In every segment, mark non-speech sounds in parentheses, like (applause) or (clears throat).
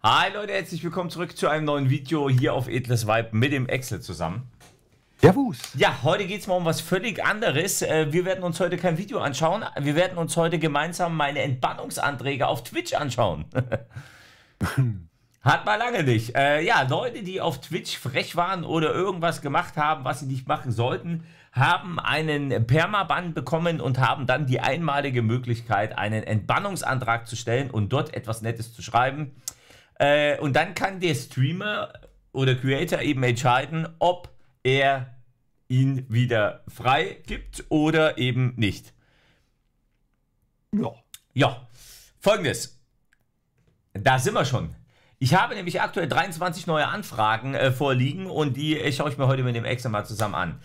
Hi Leute, herzlich willkommen zurück zu einem neuen Video hier auf Edles Vibe mit dem Excel zusammen. Servus. Ja, heute geht es mal um was völlig anderes. Äh, wir werden uns heute kein Video anschauen. Wir werden uns heute gemeinsam meine Entbannungsanträge auf Twitch anschauen. (laughs) Hat mal lange nicht. Äh, ja, Leute, die auf Twitch frech waren oder irgendwas gemacht haben, was sie nicht machen sollten, haben einen Permaban bekommen und haben dann die einmalige Möglichkeit, einen Entbannungsantrag zu stellen und dort etwas Nettes zu schreiben. Äh, und dann kann der Streamer oder Creator eben entscheiden, ob er ihn wieder frei gibt oder eben nicht. Ja. Ja. Folgendes. Da sind wir schon. Ich habe nämlich aktuell 23 neue Anfragen äh, vorliegen und die äh, schaue ich mir heute mit dem Excel mal zusammen an.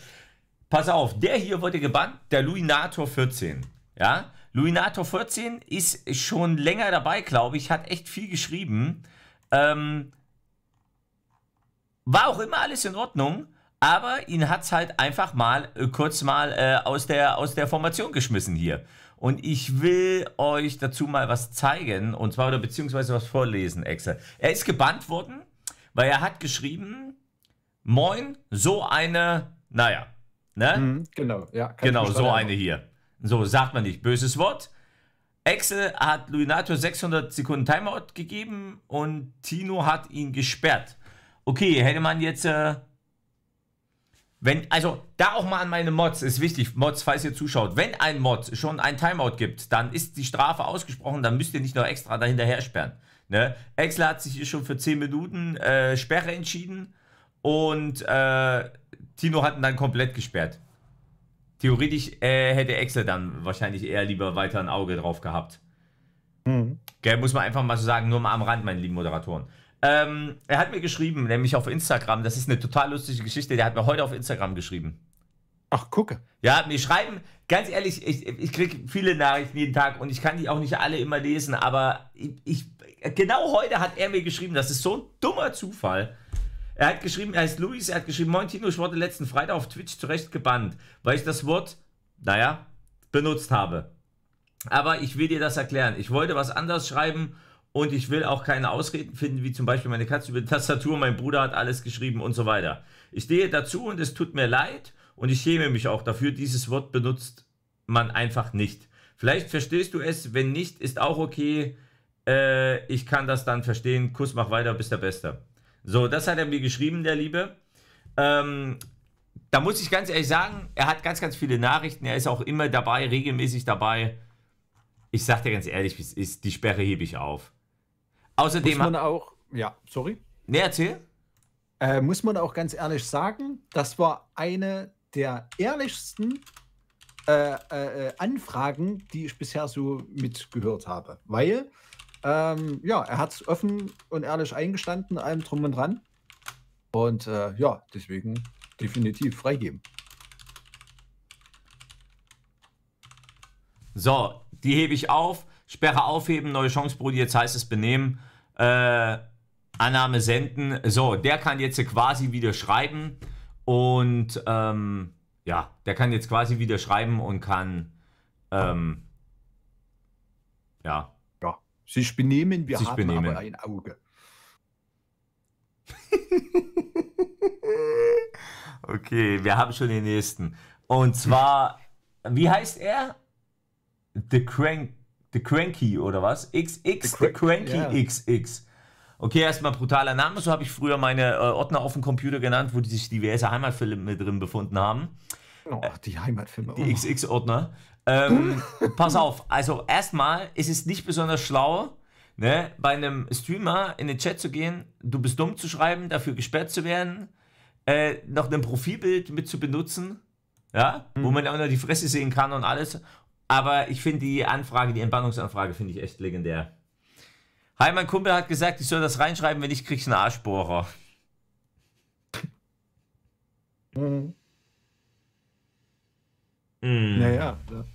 Pass auf, der hier wurde gebannt, der Luinator 14. Ja, Luinator 14 ist schon länger dabei, glaube ich, hat echt viel geschrieben. Ähm, war auch immer alles in Ordnung, aber ihn hat es halt einfach mal äh, kurz mal äh, aus, der, aus der Formation geschmissen hier. Und ich will euch dazu mal was zeigen, und zwar oder beziehungsweise was vorlesen, Excel. Er ist gebannt worden, weil er hat geschrieben, moin, so eine, naja, ne? Mhm, genau, ja. Genau, so eine hier. So sagt man nicht, böses Wort. Axel hat Luinato 600 Sekunden Timeout gegeben und Tino hat ihn gesperrt. Okay, hätte man jetzt, äh, wenn, also da auch mal an meine Mods, ist wichtig, Mods, falls ihr zuschaut, wenn ein Mod schon ein Timeout gibt, dann ist die Strafe ausgesprochen, dann müsst ihr nicht noch extra dahinterher sperren. Ne? Axel hat sich hier schon für 10 Minuten äh, Sperre entschieden und äh, Tino hat ihn dann komplett gesperrt. Theoretisch äh, hätte Excel dann wahrscheinlich eher lieber weiter ein Auge drauf gehabt. Mhm. Gell, muss man einfach mal so sagen, nur mal am Rand, meine lieben Moderatoren. Ähm, er hat mir geschrieben, nämlich auf Instagram, das ist eine total lustige Geschichte, der hat mir heute auf Instagram geschrieben. Ach, gucke. Ja, mir schreiben, ganz ehrlich, ich, ich kriege viele Nachrichten jeden Tag und ich kann die auch nicht alle immer lesen, aber ich, ich, genau heute hat er mir geschrieben, das ist so ein dummer Zufall. Er hat geschrieben, er heißt Luis, er hat geschrieben, Moin Tino, ich wurde letzten Freitag auf Twitch zurecht gebannt, weil ich das Wort, naja, benutzt habe. Aber ich will dir das erklären. Ich wollte was anderes schreiben und ich will auch keine Ausreden finden, wie zum Beispiel meine Katze über die Tastatur, mein Bruder hat alles geschrieben und so weiter. Ich stehe dazu und es tut mir leid und ich schäme mich auch dafür. Dieses Wort benutzt man einfach nicht. Vielleicht verstehst du es, wenn nicht, ist auch okay. Äh, ich kann das dann verstehen. Kuss, mach weiter, bist der Beste. So, das hat er mir geschrieben, der Liebe. Ähm, da muss ich ganz ehrlich sagen, er hat ganz, ganz viele Nachrichten. Er ist auch immer dabei, regelmäßig dabei. Ich sag dir ganz ehrlich, ist, die Sperre hebe ich auf. Außerdem. Muss man auch. Ja, sorry. Ne, erzähl. Äh, muss man auch ganz ehrlich sagen, das war eine der ehrlichsten äh, äh, äh Anfragen, die ich bisher so mitgehört habe. Weil ähm, ja, er hat es offen und ehrlich eingestanden, allem drum und dran. Und äh, ja, deswegen definitiv freigeben. So, die hebe ich auf. Sperre aufheben, neue Chance, Brudi. Jetzt heißt es benehmen. Äh, Annahme senden. So, der kann jetzt quasi wieder schreiben. Und ähm, ja, der kann jetzt quasi wieder schreiben und kann. Ähm, ja, sich benehmen, wir Sich haben benehmen. aber ein Auge. (laughs) okay, wir haben schon den nächsten. Und zwar, wie heißt er? The Crank. The Cranky oder was? XX, The, Crank, The Cranky yeah. XX. Okay, erstmal brutaler Name. So habe ich früher meine äh, Ordner auf dem Computer genannt, wo die sich diverse Heimatfilme drin befunden haben. Oh, äh, die Heimatfilme. Die oh. XX-Ordner. Ähm, (laughs) pass auf, also erstmal ist es nicht besonders schlau, ne, bei einem Streamer in den Chat zu gehen, du bist dumm zu schreiben, dafür gesperrt zu werden, äh, noch ein Profilbild mit zu benutzen, ja, mhm. wo man auch noch die Fresse sehen kann und alles. Aber ich finde die Anfrage, die Entbannungsanfrage, finde ich echt legendär. Hi, mein Kumpel hat gesagt, ich soll das reinschreiben, wenn ich krieg's einen Arschbohrer. Mhm. Mm. Naja. Ne?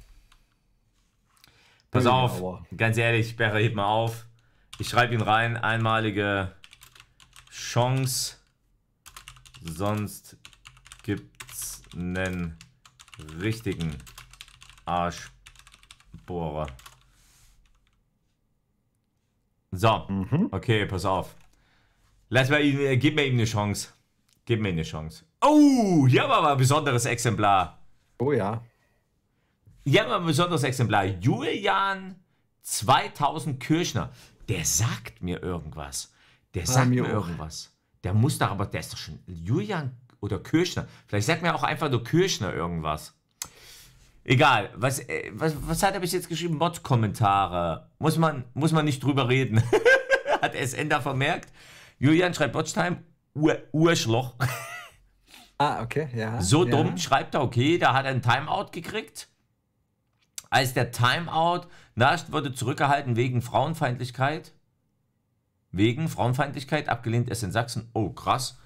Pass auf, ganz ehrlich, Sperre, heb mal auf. Ich schreibe ihn rein, einmalige Chance, sonst gibt's einen richtigen Arschbohrer. So, mhm. okay, pass auf. Lass mal ihn, äh, gib mir ihm eine Chance. Gib mir eine Chance. Oh, hier haben wir aber ein besonderes Exemplar. Oh ja hier haben wir ein besonderes Exemplar. Julian 2000 Kirchner. Der sagt mir irgendwas. Der Bei ah, sagt mir auch. irgendwas. Der muss da aber, der ist doch schon Julian oder Kirchner. Vielleicht sagt mir auch einfach nur Kirchner irgendwas. Egal, was, äh, was, was hat er bis jetzt geschrieben? Mod-Kommentare. Muss man, muss man nicht drüber reden. (laughs) hat SN da vermerkt. Julian schreibt Botstein, Urschloch. (laughs) ah, okay, ja. So ja. dumm schreibt er, okay, da hat er ein Timeout gekriegt als der Timeout, Nasht wurde zurückgehalten wegen Frauenfeindlichkeit. Wegen Frauenfeindlichkeit, abgelehnt ist in Sachsen. Oh, krass.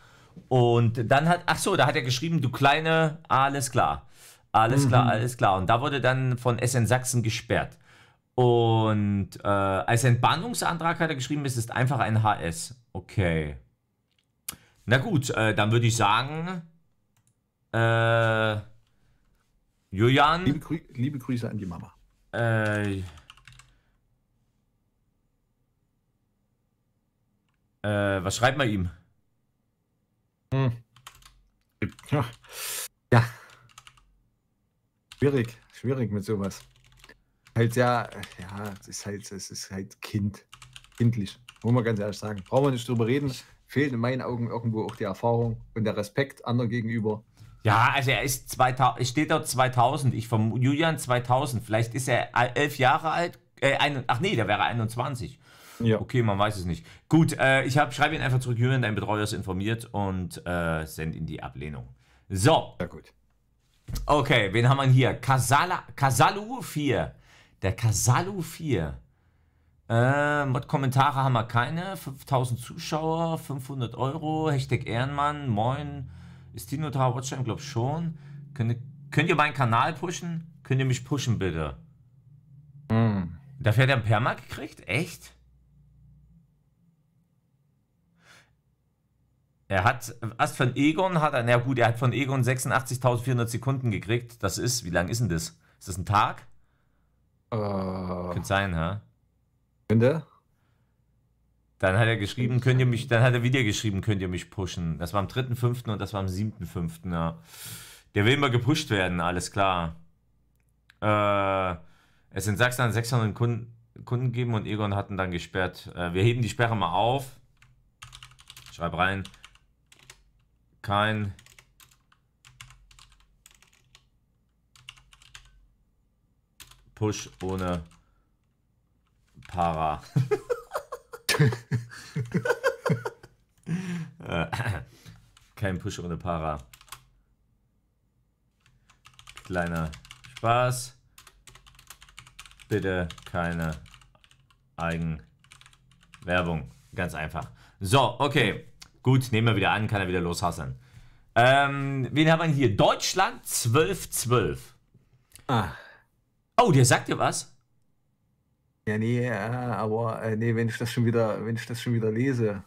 Und dann hat, ach so, da hat er geschrieben, du kleine, alles klar. Alles mhm. klar, alles klar. Und da wurde dann von SN Sachsen gesperrt. Und äh, als Entbannungsantrag hat er geschrieben, es ist einfach ein HS. Okay. Na gut, äh, dann würde ich sagen, äh, Julian. Liebe, Grü liebe Grüße an die Mama. Äh. Äh, was schreibt man ihm? Hm. Ja. ja. Schwierig, schwierig mit sowas. Halt ja, ja, es ist halt, es ist halt Kind. Kindlich. Muss man ganz ehrlich sagen. Brauchen wir nicht drüber reden. Fehlt in meinen Augen irgendwo auch die Erfahrung und der Respekt anderen gegenüber. Ja, also er ist 2000, es steht dort 2000, ich vom Julian 2000, vielleicht ist er äh, elf Jahre alt, äh, ein, ach nee, der wäre 21. Ja. Okay, man weiß es nicht. Gut, äh, ich schreibe ihn einfach zurück, Julian, dein Betreuer ist informiert und äh, send ihn die Ablehnung. So. Ja, gut. Okay, wen haben wir hier? Kasala, Kasalu 4. Der Kasalu 4. Äh, Mod-Kommentare haben wir keine. 5000 Zuschauer, 500 Euro. Hashtag Ehrenmann, moin. Ist die da? Watchtime, ich, schon. Könnt, könnt ihr meinen Kanal pushen? Könnt ihr mich pushen, bitte? Mm. Dafür hat er einen Perma gekriegt? Echt? Er hat, was von Egon hat er, na gut, er hat von Egon 86.400 Sekunden gekriegt. Das ist, wie lang ist denn das? Ist das ein Tag? Uh, Könnte sein, hä? Könnte? Dann hat er geschrieben, könnt ihr mich, dann hat er wieder geschrieben, könnt ihr mich pushen. Das war am 3.5. und das war am 7.5. Ja. Der will immer gepusht werden, alles klar. Äh, es sind Sachsen 600 Kunden, Kunden geben und Egon hatten dann gesperrt. Äh, wir heben die Sperre mal auf. Schreib rein. Kein Push ohne Para. (laughs) (laughs) Kein Push ohne Para. Kleiner Spaß. Bitte keine Eigenwerbung. Ganz einfach. So, okay. Gut, nehmen wir wieder an, kann er wieder loshassen. Ähm, wen haben wir hier? Deutschland 1212. 12. Ah. Oh, der sagt dir was? Ja, nee, äh, aber äh, nee, wenn ich das schon wieder, wenn ich das schon wieder lese.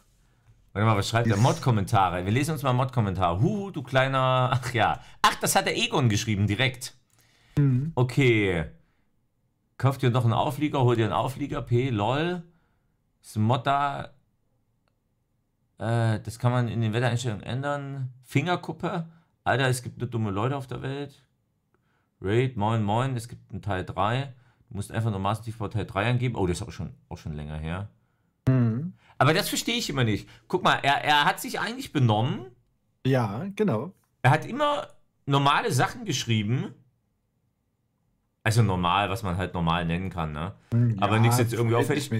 Warte mal, was schreibt der Mod-Kommentare? Wir lesen uns mal mod kommentare Huh, du kleiner. Ach ja. Ach, das hat der Egon geschrieben, direkt. Mhm. Okay. Kauft ihr noch einen Auflieger, holt ihr einen Auflieger, P, lol. Das Smotta. Äh, das kann man in den Wettereinstellungen ändern. Fingerkuppe. Alter, es gibt nur dumme Leute auf der Welt. Raid, moin, moin, es gibt einen Teil 3. Du musst einfach nur Master Chief Teil 3 angeben. Oh, das ist auch schon, auch schon länger her. Mhm. Aber das verstehe ich immer nicht. Guck mal, er, er hat sich eigentlich benommen. Ja, genau. Er hat immer normale Sachen geschrieben. Also normal, was man halt normal nennen kann, ne? Mhm, ja, Aber nichts jetzt irgendwie auffällig.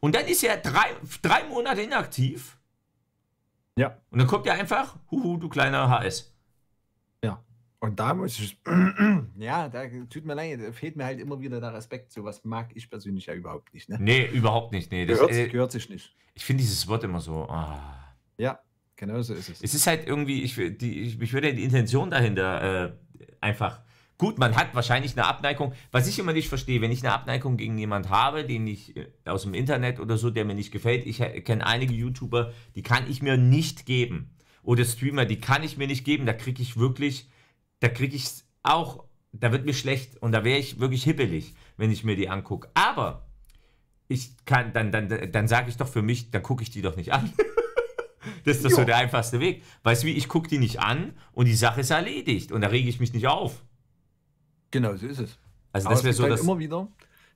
Und dann ist er drei, drei Monate inaktiv. Ja. Und dann kommt er einfach, huhu, du kleiner HS. Und da muss ich, (clears throat) ja, da tut mir leid, da fehlt mir halt immer wieder der Respekt. So was mag ich persönlich ja überhaupt nicht. Ne? Nee, überhaupt nicht. Nee, das gehört, äh, gehört sich nicht. Ich finde dieses Wort immer so. Ah. Ja, genau so ist es. Es ist halt irgendwie, ich, die, ich, ich würde die Intention dahinter äh, einfach. Gut, man hat wahrscheinlich eine Abneigung. Was ich immer nicht verstehe, wenn ich eine Abneigung gegen jemanden habe, den ich äh, aus dem Internet oder so, der mir nicht gefällt, ich äh, kenne einige YouTuber, die kann ich mir nicht geben. Oder Streamer, die kann ich mir nicht geben. Da kriege ich wirklich da kriege ich auch, da wird mir schlecht und da wäre ich wirklich hippelig, wenn ich mir die angucke. Aber ich kann, dann, dann, dann sage ich doch für mich, dann gucke ich die doch nicht an. (laughs) das ist doch so der einfachste Weg. Weißt du wie, ich gucke die nicht an und die Sache ist erledigt und da rege ich mich nicht auf. Genau, so ist es. Also Aber das wäre so halt das. Immer wieder,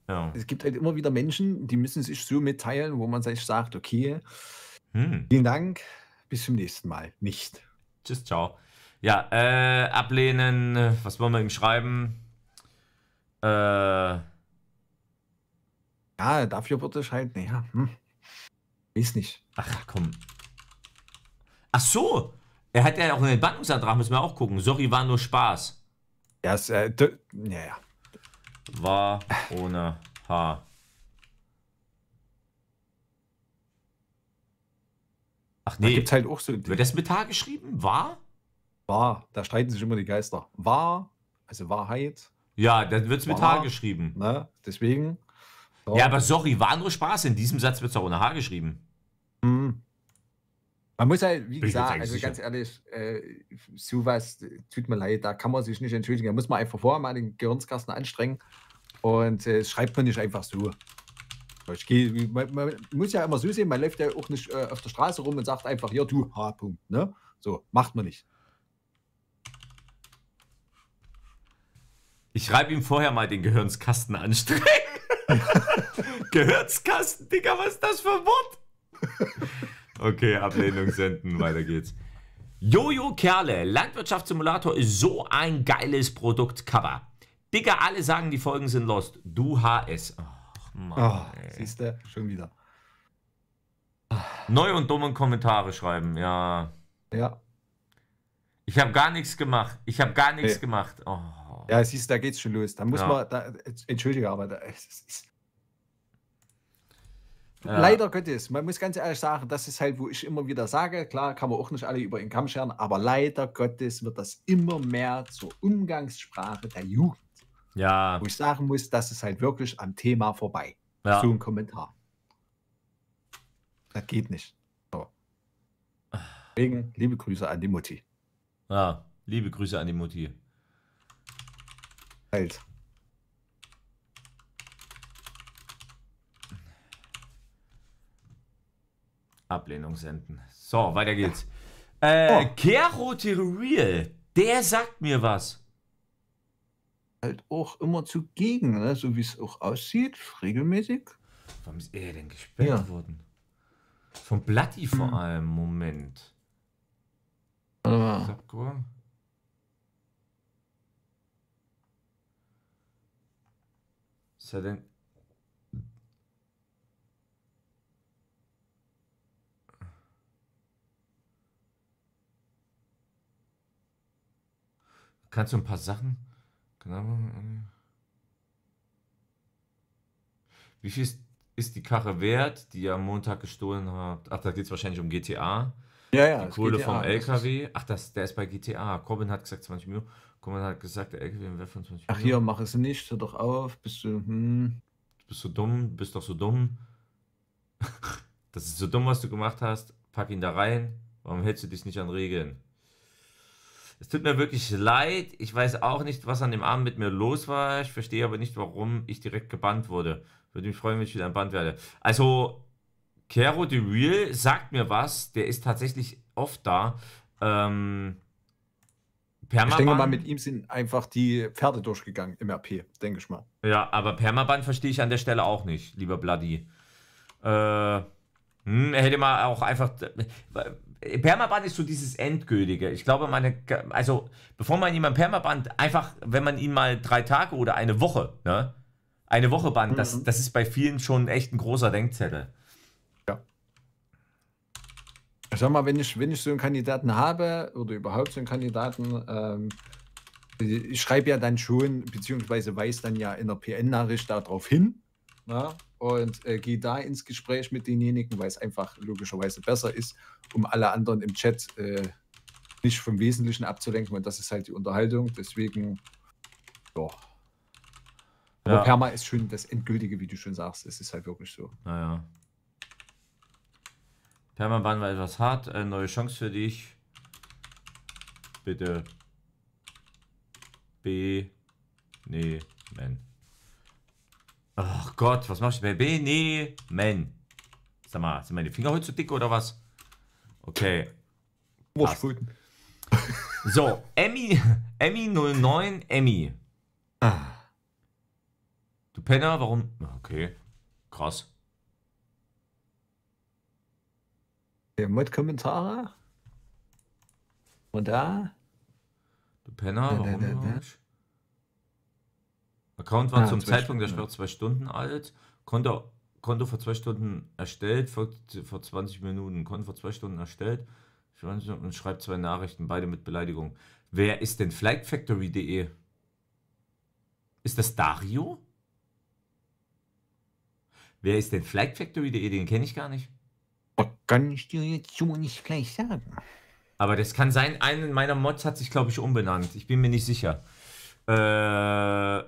ja. Es gibt halt immer wieder Menschen, die müssen sich so mitteilen, wo man sich sagt, okay, hm. vielen Dank, bis zum nächsten Mal. Nicht. Tschüss, ciao. Ja, äh, ablehnen. Was wollen wir ihm schreiben? Äh. Ja, dafür wird es halt, naja, hm. Ist nicht. Ach komm. Ach so! Er hat ja auch einen Entbannungsantrag, müssen wir auch gucken. Sorry, war nur Spaß. Ja, yes, äh, ja, ja. War ohne H. Ach nee. Da gibt's halt auch so. Wird das mit H geschrieben? War? Wahr, da streiten sich immer die Geister. Wahr, also Wahrheit. Ja, dann wird es mit H geschrieben. Ne? Deswegen. Ja, aber sorry, war nur Spaß. In diesem Satz wird es auch ohne H geschrieben. Mhm. Man muss halt, wie Bin gesagt, also sicher. ganz ehrlich, äh, sowas tut mir leid, da kann man sich nicht entschuldigen. Da muss man einfach vorher mal den Gehirnskasten anstrengen und äh, schreibt man nicht einfach so. Ich geh, man, man, muss ja immer so sehen, man läuft ja auch nicht äh, auf der Straße rum und sagt einfach, ja, du, H-Punkt. Ne? So, macht man nicht. Ich schreibe ihm vorher mal den Gehirnskasten anstrengen. (laughs) Gehirnskasten, Digga, was ist das für ein Wort? Okay, Ablehnung senden, weiter geht's. Jojo Kerle, Landwirtschaftssimulator ist so ein geiles Produktcover. Digga, alle sagen, die Folgen sind lost. Du HS. Ach, Mann. Oh, siehst du, schon wieder. Neu und dumme Kommentare schreiben, ja. Ja. Ich habe gar nichts gemacht. Ich habe gar nichts nee. gemacht. Oh. Genau. Ja, siehst da geht's schon los. Da muss ja. man, da, entschuldige, aber da, es ist, ja. Leider Gottes, man muss ganz ehrlich sagen, das ist halt, wo ich immer wieder sage, klar kann man auch nicht alle über den Kamm scheren, aber leider Gottes wird das immer mehr zur Umgangssprache der Jugend. Ja. Wo ich sagen muss, das ist halt wirklich am Thema vorbei. Ja. So ein Kommentar. Das geht nicht. So. Deswegen liebe Grüße an die Mutti. Ja, liebe Grüße an die Mutti hält. Ablehnung senden. So, weiter geht's. Ja. Äh, oh. Kero Teruel, der sagt mir was. Halt auch immer zugegen, ne? so wie es auch aussieht, regelmäßig. Warum ist er denn gesperrt ja. worden? Von Blatti vor hm. allem, Moment. Warte mal. sei denn. Kannst du ein paar Sachen? Wie viel ist, ist die Karre wert, die ihr am Montag gestohlen habt? Ach, da geht es wahrscheinlich um GTA. Ja, ja. Die Kohle GTA, vom LKW. Ach, das, der ist bei GTA. Corbin hat gesagt 20 Millionen. Guck hat gesagt, der LKW wäre 25 Ach hier, mach es nicht, hör doch auf, bist du, hm. Bist so dumm, bist doch so dumm. (laughs) das ist so dumm, was du gemacht hast, pack ihn da rein, warum hältst du dich nicht an Regeln? Es tut mir wirklich leid, ich weiß auch nicht, was an dem Abend mit mir los war, ich verstehe aber nicht, warum ich direkt gebannt wurde. Würde mich freuen, wenn ich wieder entbannt werde. Also, Caro de Real sagt mir was, der ist tatsächlich oft da. Ähm, Permaban? Ich denke mal, mit ihm sind einfach die Pferde durchgegangen im RP, denke ich mal. Ja, aber Permaban verstehe ich an der Stelle auch nicht, lieber Bloody. Äh, hm, hätte mal auch einfach. Äh, Permaband ist so dieses Endgültige. Ich glaube, meine, also bevor man jemanden Permaband einfach, wenn man ihn mal drei Tage oder eine Woche, ne, eine Woche band, mhm. das, das ist bei vielen schon echt ein großer Denkzettel. Sag mal, wenn ich, wenn ich so einen Kandidaten habe oder überhaupt so einen Kandidaten, ähm, äh, ich schreibe ja dann schon, beziehungsweise weise dann ja in der PN-Nachricht darauf hin na, ne, und äh, gehe da ins Gespräch mit denjenigen, weil es einfach logischerweise besser ist, um alle anderen im Chat äh, nicht vom Wesentlichen abzulenken. Und das ist halt die Unterhaltung. Deswegen, ja. Aber ja. Perma ist schon das Endgültige, wie du schon sagst. Es ist halt wirklich so. Naja. Permaban war etwas hart. Eine neue Chance für dich. Bitte. B. Nee, men. Ach Gott, was machst du bei B? Nee, men. Sag mal, sind meine Finger heute zu dick oder was? Okay. Passt. (laughs) So, Emmy, Emmy 09, Emmy. Ah. Du Penner, warum? Ah, okay, krass. Der Mod-Kommentare. Und da. Du Penner, da, da, warum da, Account war ah, zum Zeitpunkt der Sperre zwei Stunden alt. Konto, Konto vor zwei Stunden erstellt, vor 20 Minuten. Konto vor zwei Stunden erstellt und schreibt zwei Nachrichten, beide mit Beleidigung. Wer ist denn flightfactory.de? Ist das Dario? Wer ist denn flightfactory.de? Den kenne ich gar nicht. Kann ich dir jetzt so nicht gleich sagen. Aber das kann sein, einen meiner Mods hat sich, glaube ich, umbenannt. Ich bin mir nicht sicher. Äh,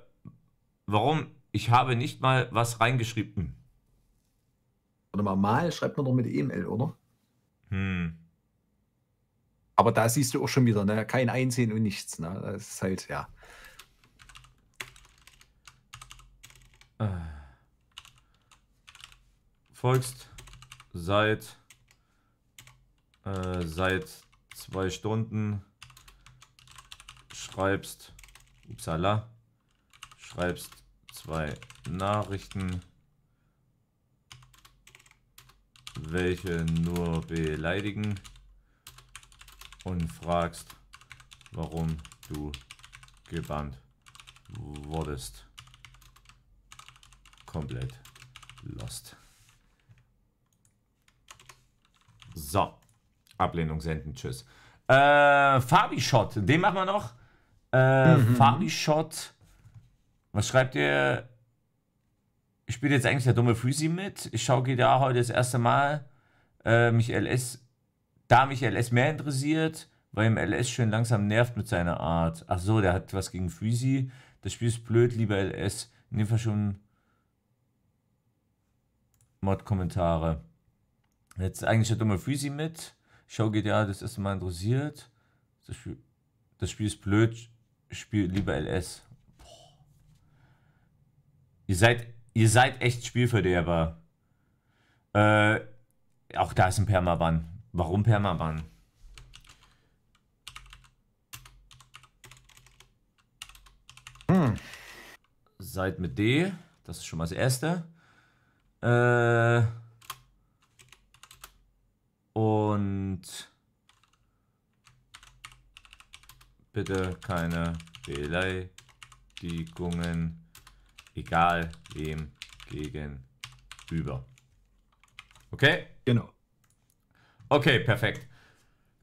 warum? Ich habe nicht mal was reingeschrieben. Warte mal, mal schreibt man doch mit E-Mail, oder? Hm. Aber da siehst du auch schon wieder, ne? Kein Einsehen und nichts. Ne? Das ist halt, ja. Äh. Folgst seit äh, seit zwei Stunden schreibst, upsala, schreibst zwei Nachrichten, welche nur beleidigen und fragst, warum du gebannt wurdest. Komplett lost. So. Ablehnung senden. Tschüss. Äh, Fabi Schott, den machen wir noch. Äh, mhm. Fabi Schott, was schreibt ihr? Spielt jetzt eigentlich der dumme Freezy mit? Ich schaue GTA heute das erste Mal. Äh, mich LS, da mich LS mehr interessiert, weil ihm LS schön langsam nervt mit seiner Art. Ach so, der hat was gegen Freezy. Das Spiel ist blöd, lieber LS. In dem Fall schon Mod-Kommentare. Jetzt eigentlich der dumme Freezy mit. Ich schaue GTA das erste Mal interessiert. Das Spiel, das Spiel ist blöd. Ich spiele lieber LS. Boah. Ihr seid, ihr seid echt Spielverderber. Äh, auch da ist ein Permaban. Warum Permaban? Hm. Seid mit D. Das ist schon mal das Erste. Äh... Und bitte keine Beleidigungen, egal wem gegenüber. Okay? Genau. Okay, perfekt.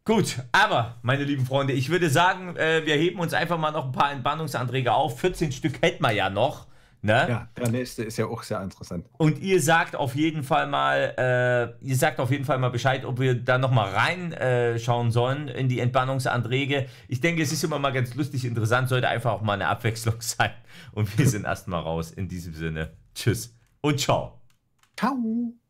Gut, aber meine lieben Freunde, ich würde sagen, äh, wir heben uns einfach mal noch ein paar Entbannungsanträge auf. 14 Stück hätten wir ja noch. Ne? Ja, der nächste ist ja auch sehr interessant. Und ihr sagt auf jeden Fall mal, äh, ihr sagt auf jeden Fall mal Bescheid, ob wir da nochmal reinschauen äh, sollen in die Entbannungsanträge. Ich denke, es ist immer mal ganz lustig, interessant, sollte einfach auch mal eine Abwechslung (laughs) sein. Und wir sind erstmal raus. In diesem Sinne, tschüss und ciao. Ciao.